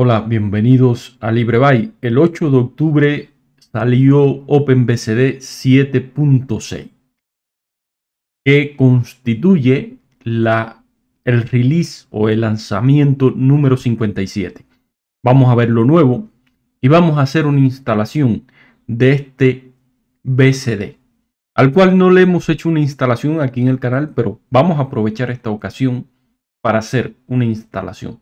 Hola, bienvenidos a LibreBay. El 8 de octubre salió OpenBCD 7.6, que constituye la, el release o el lanzamiento número 57. Vamos a ver lo nuevo y vamos a hacer una instalación de este BCD, al cual no le hemos hecho una instalación aquí en el canal, pero vamos a aprovechar esta ocasión para hacer una instalación.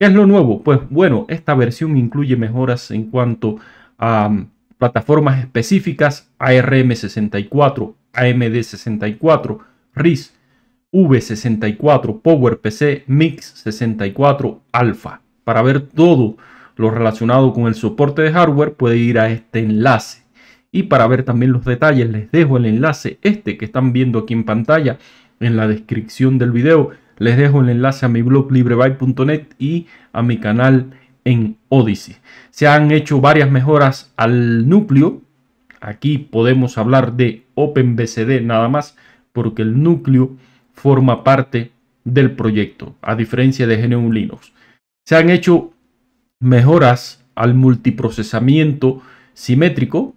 ¿Qué es lo nuevo? Pues bueno, esta versión incluye mejoras en cuanto a mm, plataformas específicas ARM64, AMD64, RIS, V64, PowerPC, MIX64, Alpha. Para ver todo lo relacionado con el soporte de hardware puede ir a este enlace. Y para ver también los detalles les dejo el enlace este que están viendo aquí en pantalla en la descripción del video les dejo el enlace a mi blog librebyte.net y a mi canal en Odyssey. Se han hecho varias mejoras al núcleo. Aquí podemos hablar de OpenBCD nada más porque el núcleo forma parte del proyecto, a diferencia de GNU Linux. Se han hecho mejoras al multiprocesamiento simétrico,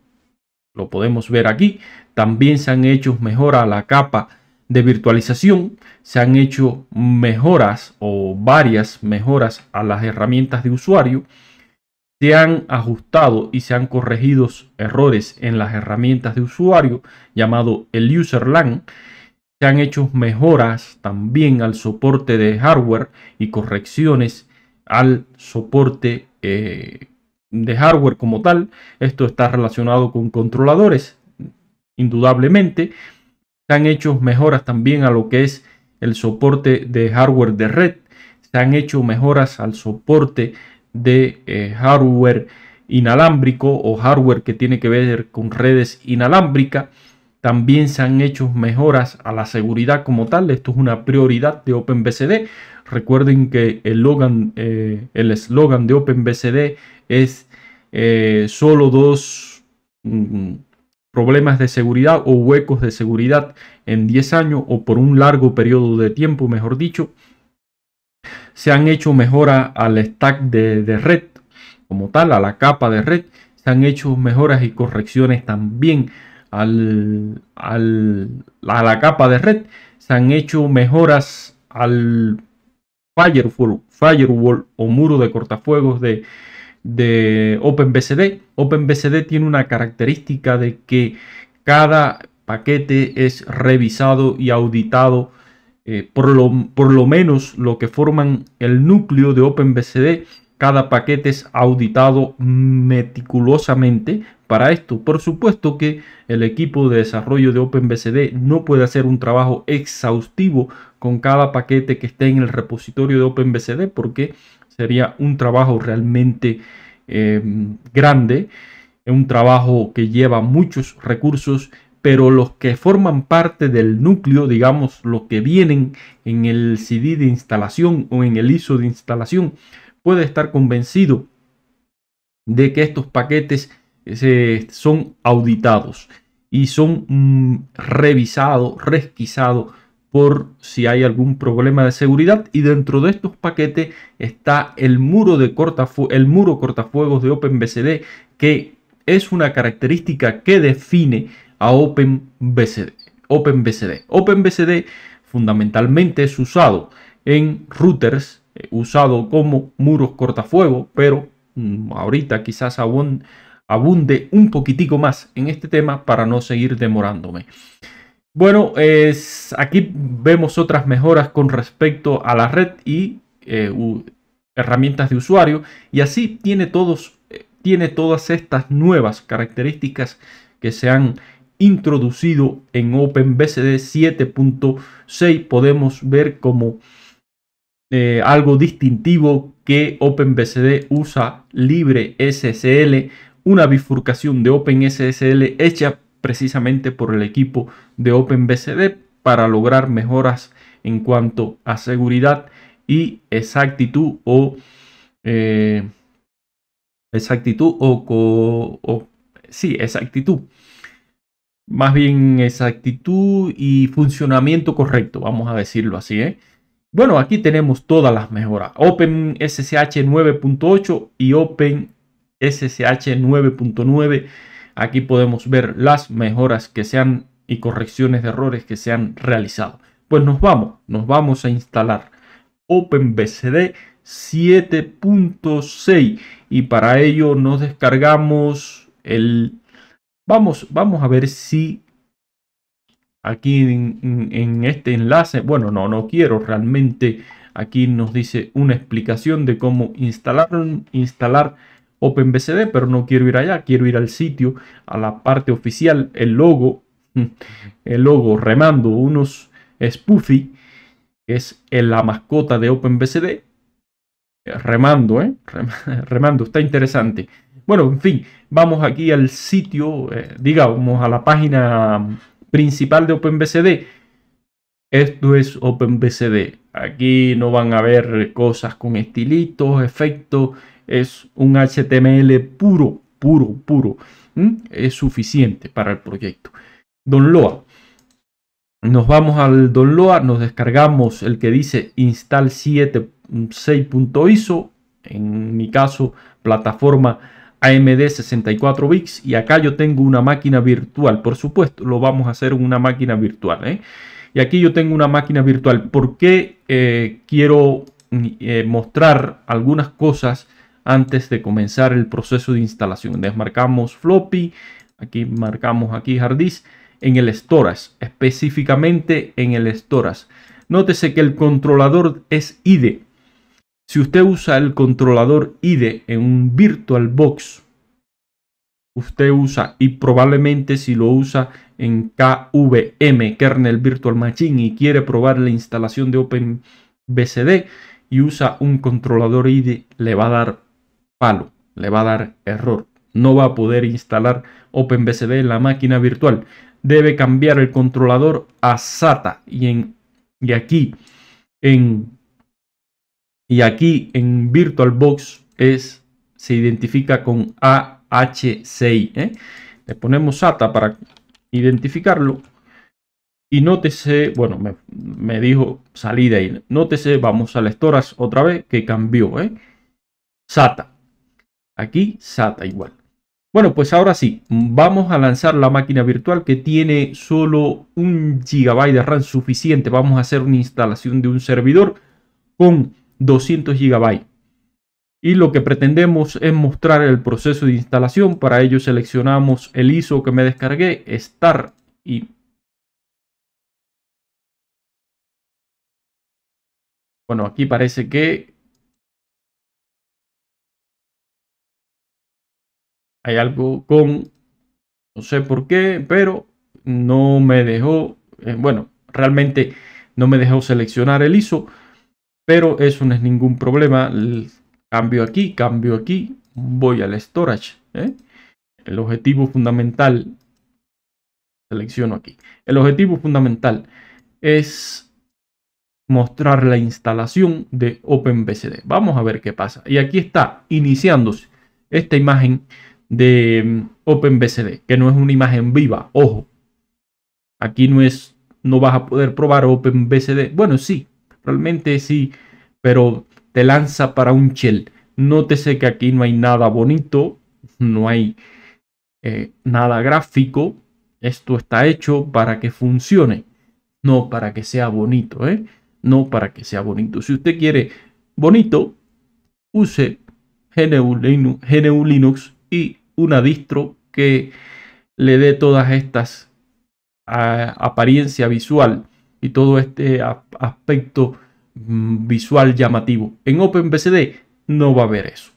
lo podemos ver aquí. También se han hecho mejoras a la capa de virtualización se han hecho mejoras o varias mejoras a las herramientas de usuario. Se han ajustado y se han corregido errores en las herramientas de usuario llamado el userland. Se han hecho mejoras también al soporte de hardware y correcciones al soporte eh, de hardware como tal. Esto está relacionado con controladores, indudablemente se han hecho mejoras también a lo que es el soporte de hardware de red, se han hecho mejoras al soporte de eh, hardware inalámbrico o hardware que tiene que ver con redes inalámbricas. También se han hecho mejoras a la seguridad como tal. Esto es una prioridad de OpenBCD. Recuerden que el logan eh, el eslogan de OpenBCD es eh, solo dos mm, problemas de seguridad o huecos de seguridad en 10 años o por un largo periodo de tiempo, mejor dicho. Se han hecho mejoras al stack de, red como tal, a la capa de red. Se han hecho mejoras y correcciones también al, a la capa de red. Se han hecho mejoras al firewall, firewall o muro de cortafuegos de, de OpenBSD. OpenBSD tiene una característica de que cada paquete es revisado y auditado eh, por, lo, por lo menos lo que forman el núcleo de OpenBSD. Cada paquete es auditado meticulosamente para esto. Por supuesto que el equipo de desarrollo de OpenBSD no puede hacer un trabajo exhaustivo con cada paquete que esté en el repositorio de OpenBSD porque sería un trabajo realmente em, grande, un trabajo que lleva muchos recursos, pero los que forman parte del núcleo, digamos, los que vienen en el CD de instalación o en el ISO de instalación, puede estar convencido de que estos paquetes son auditados y son mm, revisados, resquizados por si hay algún problema de seguridad y dentro de estos paquetes está el muro de el muro cortafuegos de OpenBCD que es una característica que define a OpenBCD. OpenBCD, fundamentalmente es usado en routers, eh, usado como muros cortafuegos, pero mm, ahorita quizás abunde un poquitico más en este tema para no seguir demorándome. Bueno, es, aquí vemos otras mejoras con respecto a la red y eh, herramientas de usuario. Y así tiene, todos, eh, tiene todas estas nuevas características que se han introducido en OpenBSD 7.6. Podemos ver como eh, algo distintivo que OpenBSD usa libre SSL, una bifurcación de OpenSSL hecha precisamente por el equipo de OpenBCD para lograr mejoras en cuanto a seguridad y exactitud o eh, exactitud o, o, sí exactitud más bien exactitud y funcionamiento correcto vamos a decirlo así ¿eh? bueno aquí tenemos todas las mejoras open 9.8 y open ssh 9.9 Aquí podemos ver las mejoras que se han y correcciones de errores que se han realizado. Pues nos vamos, nos vamos a instalar OpenBCD 7.6 y para ello nos descargamos el... Vamos, vamos a ver si aquí en, este enlace, bueno, no, no quiero realmente, aquí nos dice una explicación de cómo instalar, instalar OpenBCD, pero no quiero ir allá, quiero ir al sitio, a la parte oficial, el logo, el logo remando unos Spoofy, que es eh, la mascota de OpenBCD, eh, remando, ¿eh? remando, está interesante. Bueno, en fin, vamos aquí al sitio, eh, digamos, a la página principal de OpenBCD. Esto es OpenBCD. Aquí no van a ver cosas con estilitos, efectos, es un HTML puro, puro, puro. Es suficiente para el proyecto. Don Loa. Nos vamos al Don Loa. nos descargamos el que dice install 7.6.iso, en mi caso plataforma AMD 64 bits y acá yo tengo una máquina virtual, por supuesto lo vamos a hacer en una máquina virtual. ¿eh? Y aquí yo tengo una máquina virtual. ¿Por qué eh, quiero mm, eh, mostrar algunas cosas antes de comenzar el proceso de instalación. Desmarcamos floppy, aquí marcamos aquí hard en el storage, específicamente en el storage. Nótese que el controlador es IDE. Si usted usa el controlador IDE. en un VirtualBox, usted usa y probablemente si lo usa en KVM, Kernel Virtual Machine, y quiere probar la instalación de OpenBCD y usa un controlador IDE. le va a dar le va a dar error. No va a poder instalar OpenBSD en la máquina virtual. Debe cambiar el controlador a SATA y, en, y aquí en y aquí en VirtualBox es se identifica con AHCI. ¿eh? Le ponemos SATA para identificarlo. Y nótese, bueno, me, me dijo salida ahí, Nótese, vamos a las toras otra vez que cambió. ¿eh? SATA. Aquí SATA igual. Bueno, pues ahora sí, vamos a lanzar la máquina virtual que tiene solo un gigabyte de RAM suficiente. Vamos a hacer una instalación de un servidor con 200 GB. Y lo que pretendemos es mostrar el proceso de instalación. Para ello seleccionamos el ISO que me descargué, Start y... Bueno, aquí parece que Hay algo con, no sé por qué, pero no me dejó, eh, bueno, realmente no me dejó seleccionar el ISO, pero eso no es ningún problema. cambio aquí, cambio aquí, voy al storage. ¿eh? El objetivo fundamental, selecciono aquí. El objetivo fundamental es mostrar la instalación de OpenBSD. Vamos a ver qué pasa. Y aquí está iniciándose esta imagen de mm, OpenBSD que no es una imagen viva, ojo. Aquí no es, no vas a poder probar OpenBSD Bueno, sí, realmente sí, pero te lanza para un shell. Nótese que aquí no hay nada bonito, no hay eh, nada gráfico. Esto está hecho para que funcione, no para que sea bonito, ¿eh? No para que sea bonito. Si usted quiere bonito, use GNU Linux y una distro que le dé todas estas apariencia visual y todo este aspecto mm, visual llamativo. En OpenBCD no va a haber eso.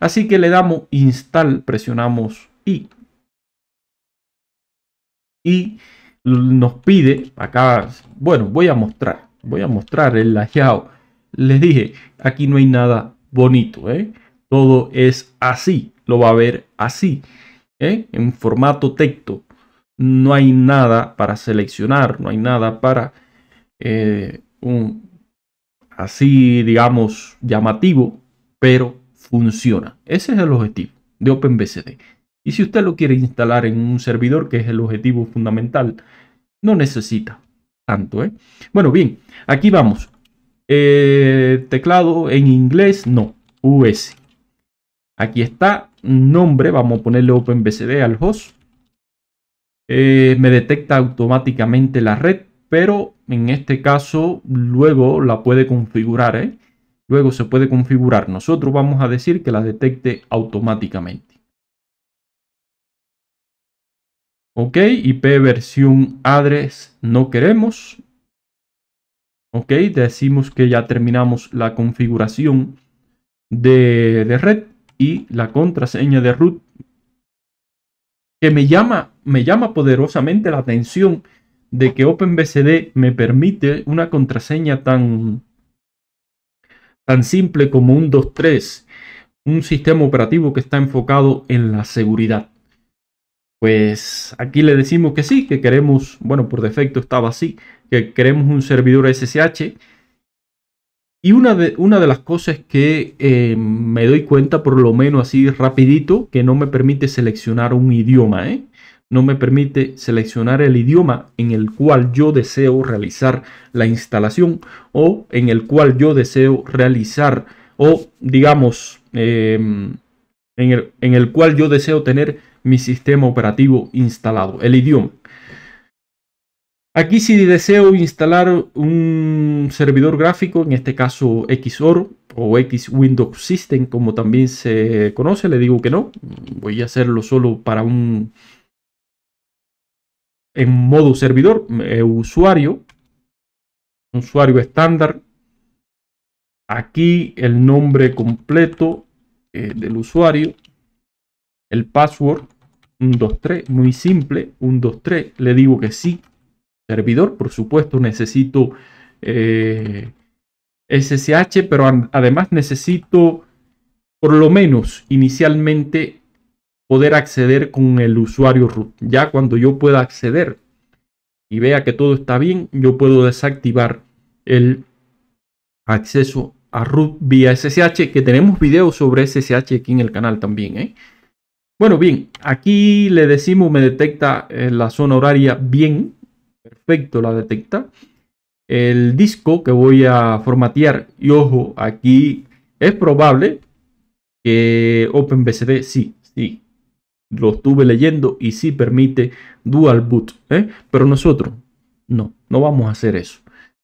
Así que le damos install, presionamos y Y nos pide, acá, bueno, voy a mostrar, voy a mostrar el layout. Les dije, aquí no hay nada bonito, ¿eh? todo es así lo va a ver así, ¿eh? en formato texto. No hay nada para seleccionar, no hay nada para eh, un así, digamos, llamativo, pero funciona. Ese es el objetivo de OpenBSD Y si usted lo quiere instalar en un servidor, que es el objetivo fundamental, no necesita tanto. ¿eh? Bueno, bien, aquí vamos. Eh, teclado en inglés, no, US. Aquí está nombre, vamos a ponerle OpenBCD al host. Eh, me detecta automáticamente la red, pero en este caso luego la puede configurar. ¿eh? Luego se puede configurar. Nosotros vamos a decir que la detecte automáticamente. Ok, IP versión address no queremos. Ok, decimos que ya terminamos la configuración de, de red y la contraseña de root, que me llama, me llama poderosamente la atención de que OpenBCD me permite una contraseña tan, tan simple como un 2.3, un sistema operativo que está enfocado en la seguridad. Pues aquí le decimos que sí, que queremos, bueno, por defecto estaba así, que queremos un servidor SSH y una de, las cosas que eh, me doy cuenta, por lo menos así rapidito, que no me permite seleccionar un idioma, ¿eh? no me permite seleccionar el idioma en el cual yo deseo realizar la instalación o en el cual yo deseo realizar o digamos em, en el cual yo deseo tener mi sistema operativo instalado, el idioma. Aquí si deseo instalar un servidor gráfico, en este caso XOR o X Windows System como también se conoce, le digo que no. Voy a hacerlo solo para un... en modo servidor, eh, usuario, usuario estándar. Aquí el nombre completo eh, del usuario, el password, 123, muy simple, 123, le digo que sí servidor. Por supuesto, necesito SSH, eh, pero además necesito por lo menos inicialmente poder acceder con el usuario root. Ya cuando yo pueda acceder y vea que todo está bien, yo puedo desactivar el acceso a root vía SSH, que tenemos videos sobre SSH aquí en el canal también. ¿eh? Bueno, bien, aquí le decimos me detecta eh, la zona horaria bien, Perfecto, la detecta. El disco que voy a formatear, y ojo, aquí es probable que OpenBCD sí, sí, lo estuve leyendo y sí permite dual boot, ¿eh? pero nosotros no, no vamos a hacer eso.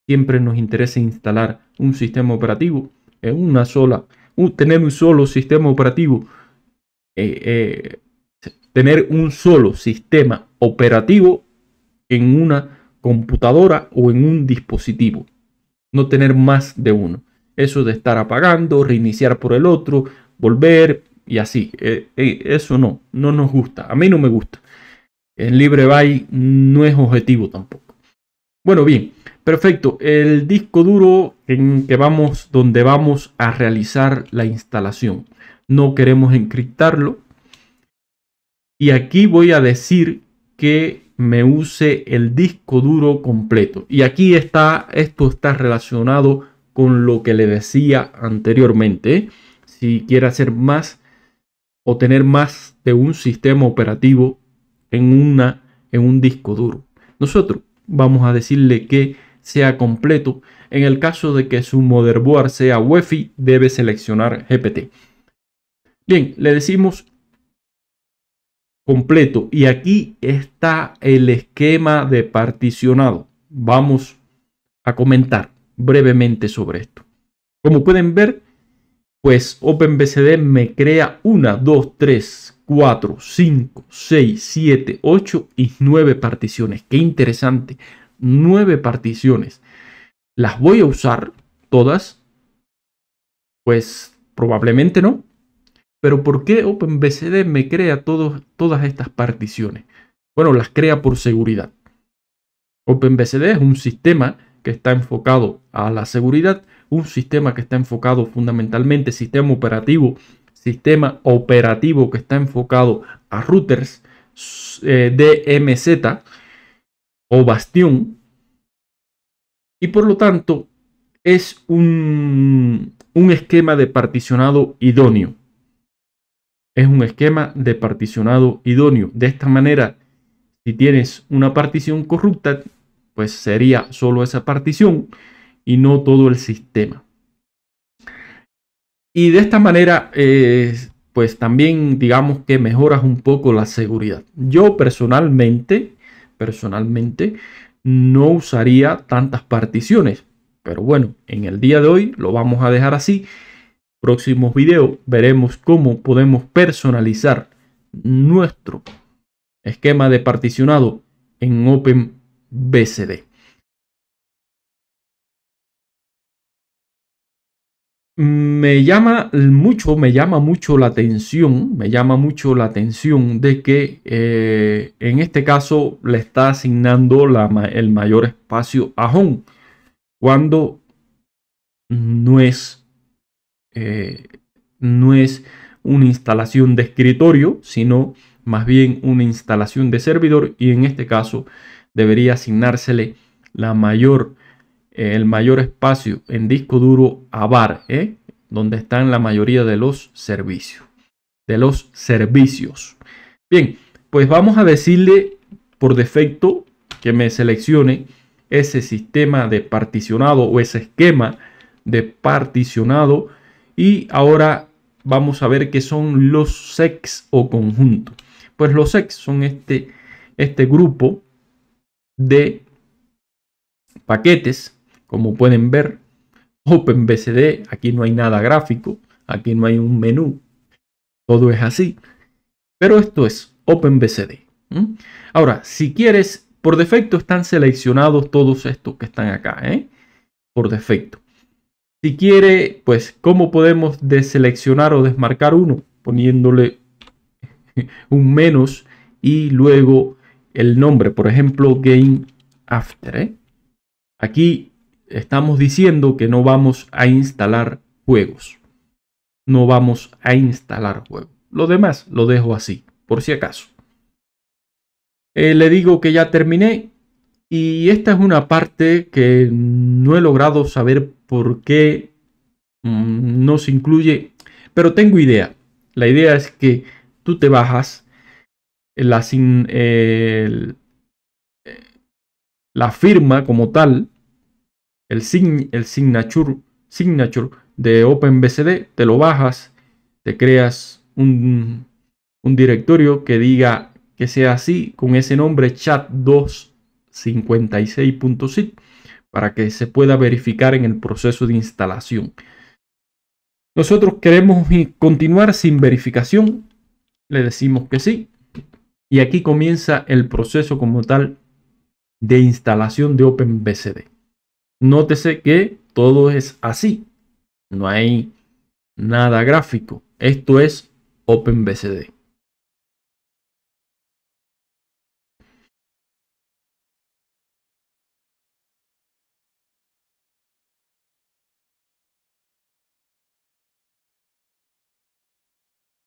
Siempre nos interesa instalar un sistema operativo en una sola, tener un solo sistema operativo, eh, eh, tener un solo sistema operativo en una computadora o en un dispositivo. No tener más de uno. Eso de estar apagando, reiniciar por el otro, volver y así. Eh, eh, eso no, no nos gusta. A mí no me gusta. En LibreBy no es objetivo tampoco. Bueno, bien, perfecto. El disco duro en que vamos, donde vamos a realizar la instalación. No queremos encriptarlo. Y aquí voy a decir que me use el disco duro completo. Y aquí está, esto está relacionado con lo que le decía anteriormente. Si quiere hacer más o tener más de un sistema operativo en, una, en un disco duro. Nosotros vamos a decirle que sea completo. En el caso de que su motherboard sea UEFI, debe seleccionar GPT. Bien, le decimos completo. Y aquí está el esquema de particionado. Vamos a comentar brevemente sobre esto. Como pueden ver, pues OpenBCD me crea 1, 2, 3, 4, 5, 6, 7, 8 y 9 particiones. Qué interesante. 9 particiones. Las voy a usar todas. Pues probablemente no. Pero ¿por qué OpenBCD me crea todas estas particiones? Bueno, las crea por seguridad. OpenBCD es un sistema que está enfocado a la seguridad, un sistema que está enfocado fundamentalmente, sistema operativo, sistema operativo que está enfocado a routers eh, DMZ o bastión. Y por lo tanto, es un esquema de particionado idóneo es un esquema de particionado idóneo. De esta manera, si tienes una partición corrupta, pues sería solo esa partición y no todo el sistema. Y de esta manera, eh, pues también digamos que mejoras un poco la seguridad. Yo personalmente, personalmente, no usaría tantas particiones. Pero bueno, en el día de hoy lo vamos a dejar así próximos videos veremos cómo podemos personalizar nuestro esquema de particionado en OpenBSD. Me llama mucho, me llama mucho la atención, me llama mucho la atención de que eh, en este caso le está asignando el mayor espacio a home, cuando no es eh, no es una instalación de escritorio, sino más bien una instalación de servidor y en este caso debería asignársele la mayor, eh, el mayor espacio en disco duro a bar, ¿eh? donde están la mayoría de los servicios. De los servicios. Bien, pues vamos a decirle por defecto que me seleccione ese sistema de particionado o ese esquema de particionado y ahora vamos a ver qué son los sex o conjunto. Pues los sex son este, este grupo de paquetes, como pueden ver, OpenBCD, aquí no hay nada gráfico, aquí no hay un menú, todo es así. Pero esto es OpenBCD. Ahora, si quieres, por defecto están seleccionados todos estos que están acá, ¿eh? por defecto. Si quiere, pues, ¿cómo podemos deseleccionar o desmarcar uno? Poniéndole un menos y luego el nombre, por ejemplo, game after. ¿eh? Aquí estamos diciendo que no vamos a instalar juegos. No vamos a instalar juegos. Lo demás lo dejo así, por si acaso. Eh, le digo que ya terminé y esta es una parte que no he logrado saber por qué mm, no se incluye, pero tengo idea. La idea es que tú te bajas eh, la, eh, eh, la firma como tal, el, el signature, de OpenBCD, te lo bajas, te creas un, un directorio que diga que sea así, con ese nombre chat256.zip para que se pueda verificar en el proceso de instalación. Nosotros queremos continuar sin verificación, le decimos que sí, y aquí comienza el proceso como tal de instalación de OpenBCD. Nótese que todo es así, no hay nada gráfico, esto es OpenBCD.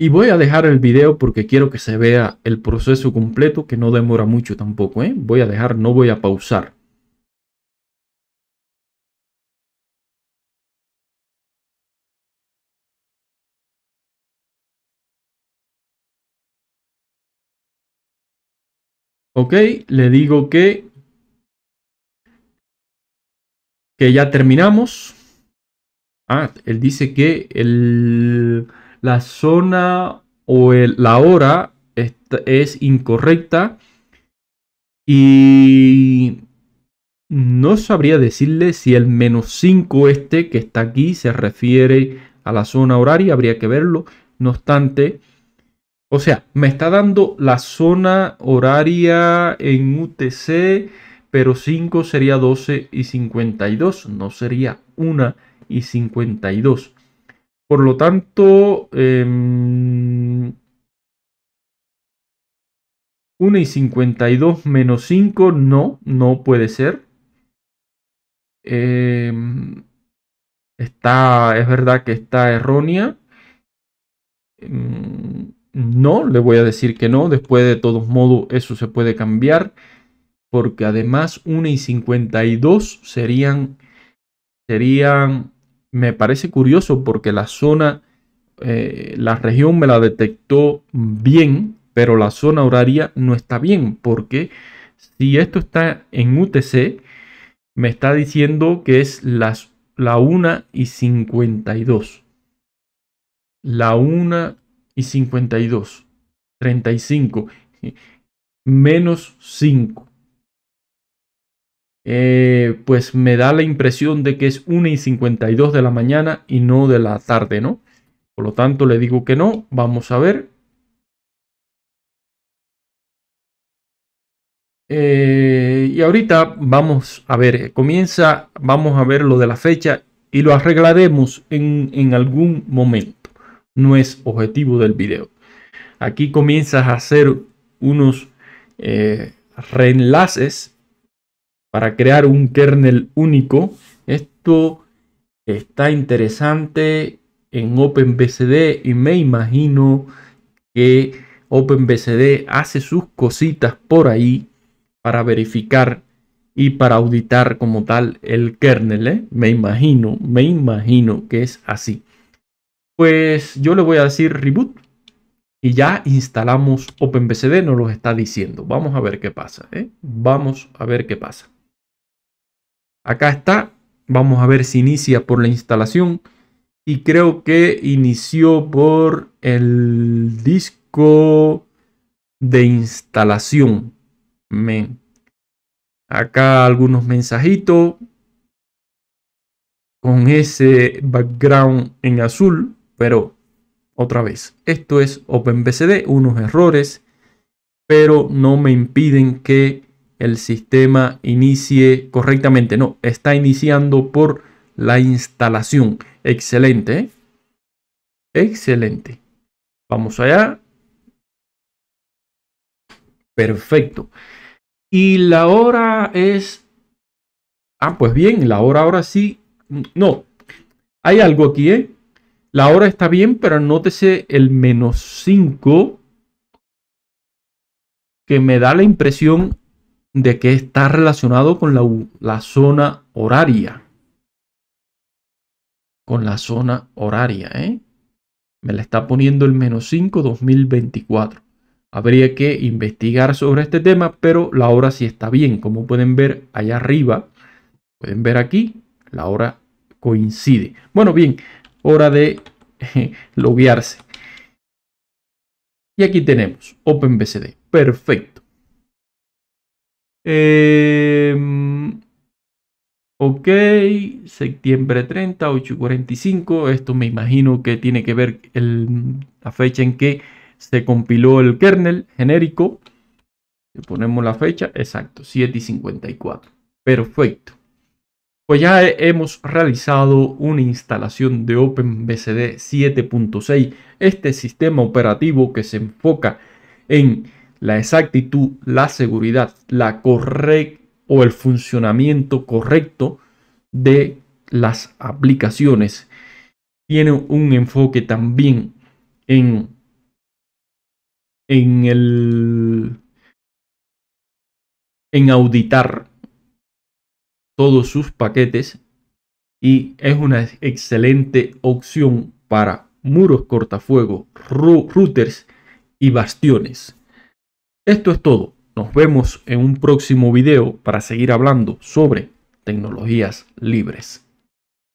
Y voy a dejar el video porque quiero que se vea el proceso completo, que no demora mucho tampoco. ¿eh? Voy a dejar, no voy a pausar. Ok, le digo que, que ya terminamos. Ah, él dice que el la zona o la hora es incorrecta y no sabría decirle si el menos 5 este que está aquí se refiere a la zona horaria, habría que verlo. No obstante, o sea, me está dando la zona horaria en UTC, pero 5 sería 12 y 52, no sería 1 y 52. Por lo tanto, 1 em, y 52 menos 5, no, no puede ser. Em, está, es verdad que está errónea. Em, no, le voy a decir que no. Después de todos modos, eso se puede cambiar. Porque además 1 y 52 serían, serían me parece curioso porque la zona, eh, la región me la detectó bien, pero la zona horaria no está bien, porque si esto está en UTC, me está diciendo que es las, la 1 y 52. La 1 y 52. 35 menos 5. Eh, pues me da la impresión de que es 1 y 52 de la mañana y no de la tarde, ¿no? Por lo tanto, le digo que no. Vamos a ver. Eh, y ahorita vamos a ver, eh, comienza, vamos a ver lo de la fecha y lo arreglaremos en, algún momento. No es objetivo del video. Aquí comienzas a hacer unos reenlaces para crear un kernel único. Esto está interesante en OpenBCD y me imagino que OpenBCD hace sus cositas por ahí para verificar y para auditar como tal el kernel. ¿eh? Me imagino, me imagino que es así. Pues yo le voy a decir reboot y ya instalamos OpenBCD, nos lo está diciendo. Vamos a ver qué pasa. ¿eh? Vamos a ver qué pasa. Acá está. Vamos a ver si inicia por la instalación. Y creo que inició por el disco de instalación. Acá algunos mensajitos con ese background en azul, pero otra vez, esto es OpenBCD, unos errores, pero no me impiden que el sistema inicie correctamente. No, está iniciando por la instalación. Excelente. Excelente. Vamos allá. Perfecto. Y la hora es... Ah, pues bien, la hora ahora sí. No, hay algo aquí, ¿eh? La hora está bien, pero anótese el menos 5 que me da la impresión de que está relacionado con la, zona horaria. Con la zona horaria, ¿eh? Me la está poniendo el menos 5 2024. Habría que investigar sobre este tema, pero la hora sí está bien. Como pueden ver allá arriba, pueden ver aquí, la hora coincide. Bueno, bien, hora de eh, loguearse. Y aquí tenemos OpenBCD. Perfecto. Em, ok, septiembre 30, 8.45. Esto me imagino que tiene que ver la fecha en que se compiló el kernel genérico. Le ponemos la fecha, exacto, 7.54. Perfecto. Pues ya hemos realizado una instalación de OpenBCD 7.6, este sistema operativo que se enfoca en la exactitud, la seguridad, la correcta o el funcionamiento correcto de las aplicaciones. Tiene un enfoque también en, en en auditar todos sus paquetes y es una excelente opción para muros cortafuegos, routers y bastiones. Esto es todo. Nos vemos en un próximo video para seguir hablando sobre tecnologías libres.